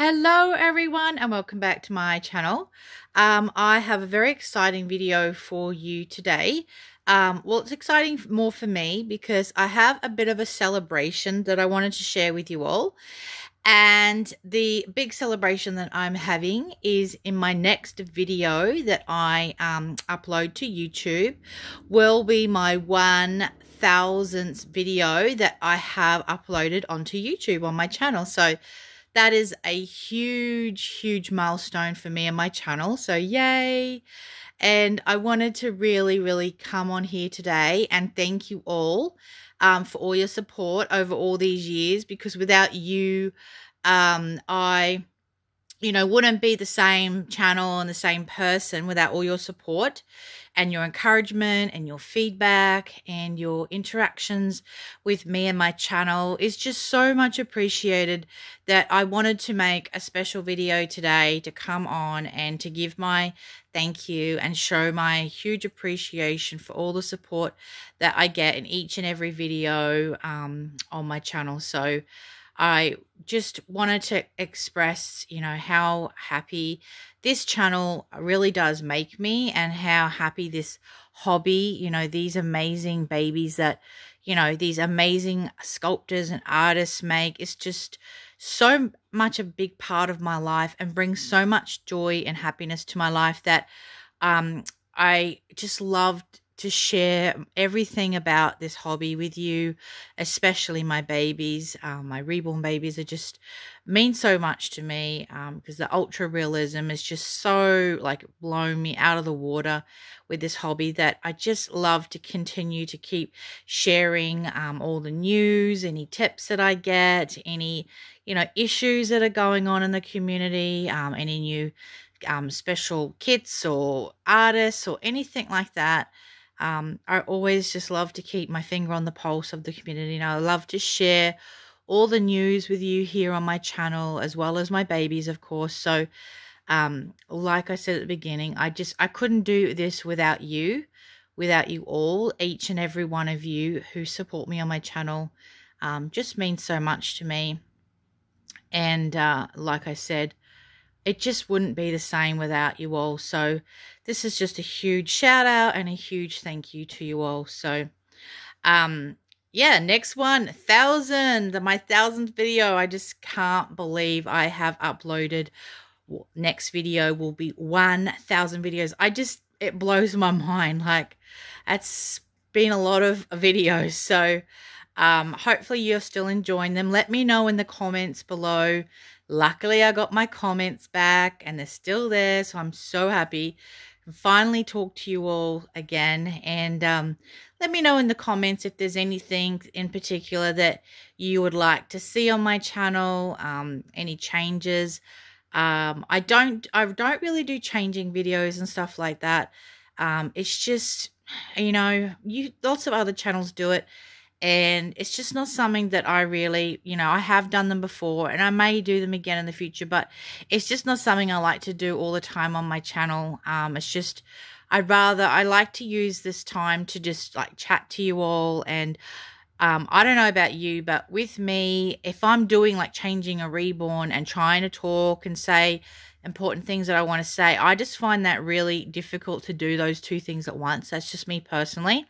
Hello everyone and welcome back to my channel. Um, I have a very exciting video for you today. Um, well, it's exciting more for me because I have a bit of a celebration that I wanted to share with you all. And the big celebration that I'm having is in my next video that I um, upload to YouTube will be my one thousandth video that I have uploaded onto YouTube on my channel. So that is a huge, huge milestone for me and my channel. So, yay! And I wanted to really, really come on here today and thank you all um, for all your support over all these years because without you, um, I you know, wouldn't be the same channel and the same person without all your support and your encouragement and your feedback and your interactions with me and my channel is just so much appreciated that I wanted to make a special video today to come on and to give my thank you and show my huge appreciation for all the support that I get in each and every video um, on my channel. So, I just wanted to express, you know, how happy this channel really does make me and how happy this hobby, you know, these amazing babies that, you know, these amazing sculptors and artists make. It's just so much a big part of my life and brings so much joy and happiness to my life that um, I just loved to share everything about this hobby with you, especially my babies. Um, my reborn babies are just mean so much to me because um, the ultra realism is just so like blown me out of the water with this hobby that I just love to continue to keep sharing um, all the news, any tips that I get, any you know issues that are going on in the community, um, any new um, special kits or artists or anything like that. Um, I always just love to keep my finger on the pulse of the community, and I love to share all the news with you here on my channel, as well as my babies, of course. So, um, like I said at the beginning, I just I couldn't do this without you, without you all, each and every one of you who support me on my channel. Um, just means so much to me. And uh, like I said, it just wouldn't be the same without you all. So this is just a huge shout out and a huge thank you to you all. So um yeah, next one, thousand, my thousandth video. I just can't believe I have uploaded. Next video will be 1,000 videos. I just, it blows my mind. Like, that's been a lot of videos. So, um, hopefully, you're still enjoying them. Let me know in the comments below Luckily, I got my comments back and they're still there. So I'm so happy. Finally, talk to you all again. And um, let me know in the comments if there's anything in particular that you would like to see on my channel, um, any changes. Um, I don't, I don't really do changing videos and stuff like that. Um, it's just, you know, you lots of other channels do it and it's just not something that I really, you know, I have done them before and I may do them again in the future, but it's just not something I like to do all the time on my channel. Um, it's just, I'd rather, I like to use this time to just like chat to you all and, um, I don't know about you, but with me, if I'm doing like changing a reborn and trying to talk and say important things that I want to say, I just find that really difficult to do those two things at once. That's just me personally.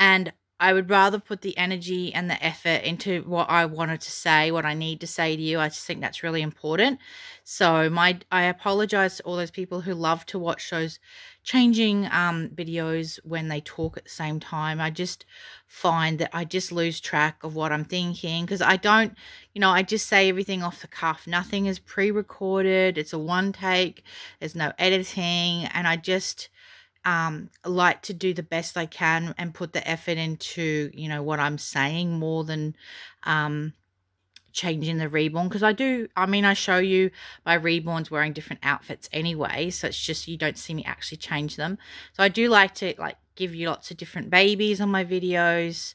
And I would rather put the energy and the effort into what I wanted to say, what I need to say to you. I just think that's really important. So my I apologize to all those people who love to watch those changing um, videos when they talk at the same time. I just find that I just lose track of what I'm thinking because I don't, you know, I just say everything off the cuff. Nothing is pre-recorded. It's a one take. There's no editing, and I just um, like to do the best I can and put the effort into, you know, what I'm saying more than um, changing the reborn. Because I do, I mean, I show you my reborns wearing different outfits anyway. So it's just you don't see me actually change them. So I do like to, like, give you lots of different babies on my videos.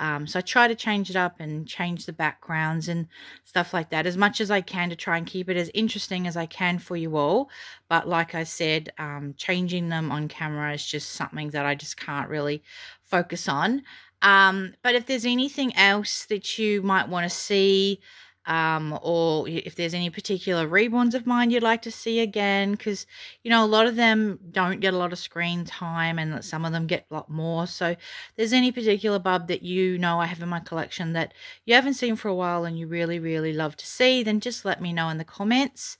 Um, so I try to change it up and change the backgrounds and stuff like that as much as I can to try and keep it as interesting as I can for you all. But like I said, um, changing them on camera is just something that I just can't really focus on. Um, but if there's anything else that you might want to see, um, or if there's any particular reborns of mine you'd like to see again, because you know a lot of them don't get a lot of screen time, and some of them get a lot more. So, there's any particular bub that you know I have in my collection that you haven't seen for a while and you really, really love to see, then just let me know in the comments.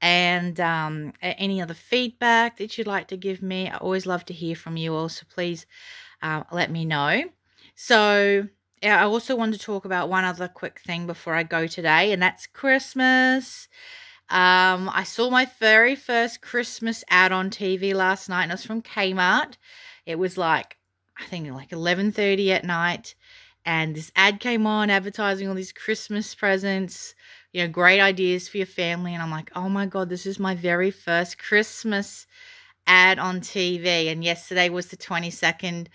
And um, any other feedback that you'd like to give me, I always love to hear from you all. So please uh, let me know. So I also want to talk about one other quick thing before I go today, and that's Christmas. Um, I saw my very first Christmas ad on TV last night, and it was from Kmart. It was like I think like eleven thirty at night, and this ad came on advertising all these Christmas presents, you know, great ideas for your family. And I'm like, oh my god, this is my very first Christmas ad on TV. And yesterday was the 22nd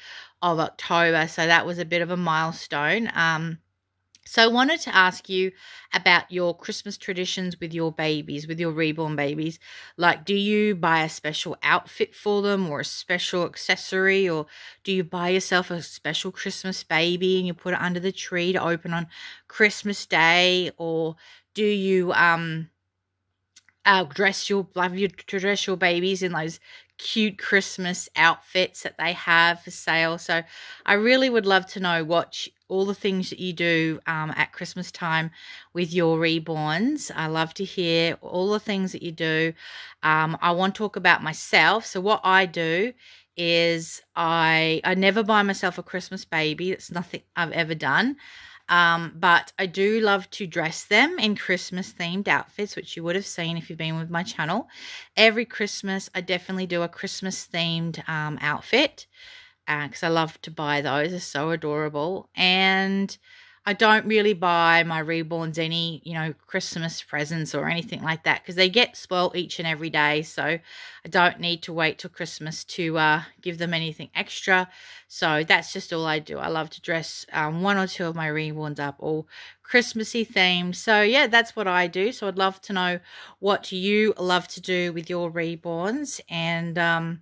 of October. So that was a bit of a milestone. Um, so I wanted to ask you about your Christmas traditions with your babies, with your reborn babies. Like, do you buy a special outfit for them or a special accessory? Or do you buy yourself a special Christmas baby and you put it under the tree to open on Christmas Day? Or do you um uh, dress your love you to dress your babies in those cute Christmas outfits that they have for sale. So I really would love to know what all the things that you do um, at Christmas time with your reborns. I love to hear all the things that you do. Um, I want to talk about myself. So what I do is I I never buy myself a Christmas baby. It's nothing I've ever done. Um, but I do love to dress them in Christmas themed outfits, which you would have seen if you've been with my channel. Every Christmas, I definitely do a Christmas themed um, outfit because uh, I love to buy those. They're so adorable. And I don't really buy my reborns any, you know, Christmas presents or anything like that because they get spoiled each and every day. So I don't need to wait till Christmas to uh, give them anything extra. So that's just all I do. I love to dress um, one or two of my reborns up all Christmassy themed. So yeah, that's what I do. So I'd love to know what you love to do with your reborns and um,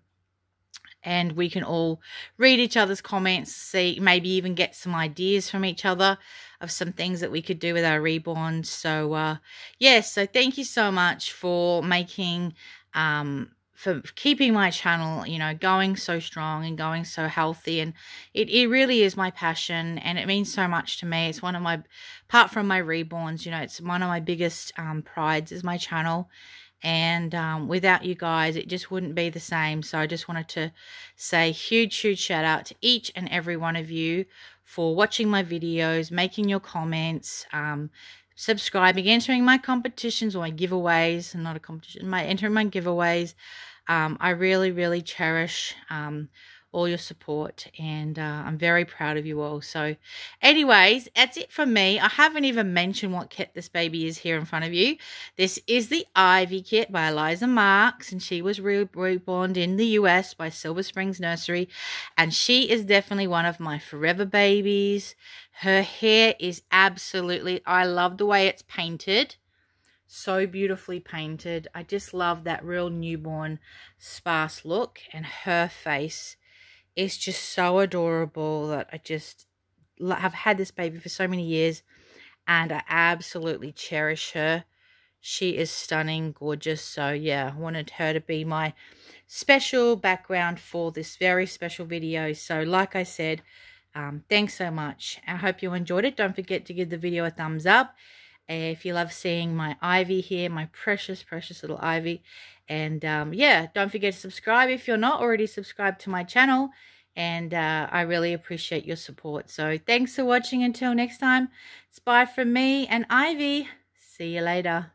and we can all read each other's comments, see, maybe even get some ideas from each other of some things that we could do with our reborn. So, uh, yes, yeah, so thank you so much for making, um, for keeping my channel, you know, going so strong and going so healthy. And it, it really is my passion and it means so much to me. It's one of my, apart from my reborns, you know, it's one of my biggest um, prides is my channel and um, without you guys it just wouldn't be the same so i just wanted to say huge huge shout out to each and every one of you for watching my videos making your comments um, subscribing entering my competitions or my giveaways not a competition my entering my giveaways um, i really really cherish um, all your support and uh, I'm very proud of you all. So anyways, that's it from me. I haven't even mentioned what kit this baby is here in front of you. This is the Ivy kit by Eliza Marks and she was reborn in the US by Silver Springs Nursery and she is definitely one of my forever babies. Her hair is absolutely, I love the way it's painted so beautifully painted. I just love that real newborn sparse look and her face it's just so adorable that I just have had this baby for so many years and I absolutely cherish her. She is stunning, gorgeous. So, yeah, I wanted her to be my special background for this very special video. So, like I said, um, thanks so much. I hope you enjoyed it. Don't forget to give the video a thumbs up if you love seeing my ivy here, my precious, precious little ivy. And um, yeah, don't forget to subscribe if you're not already subscribed to my channel. And uh, I really appreciate your support. So thanks for watching. Until next time, it's bye from me and Ivy. See you later.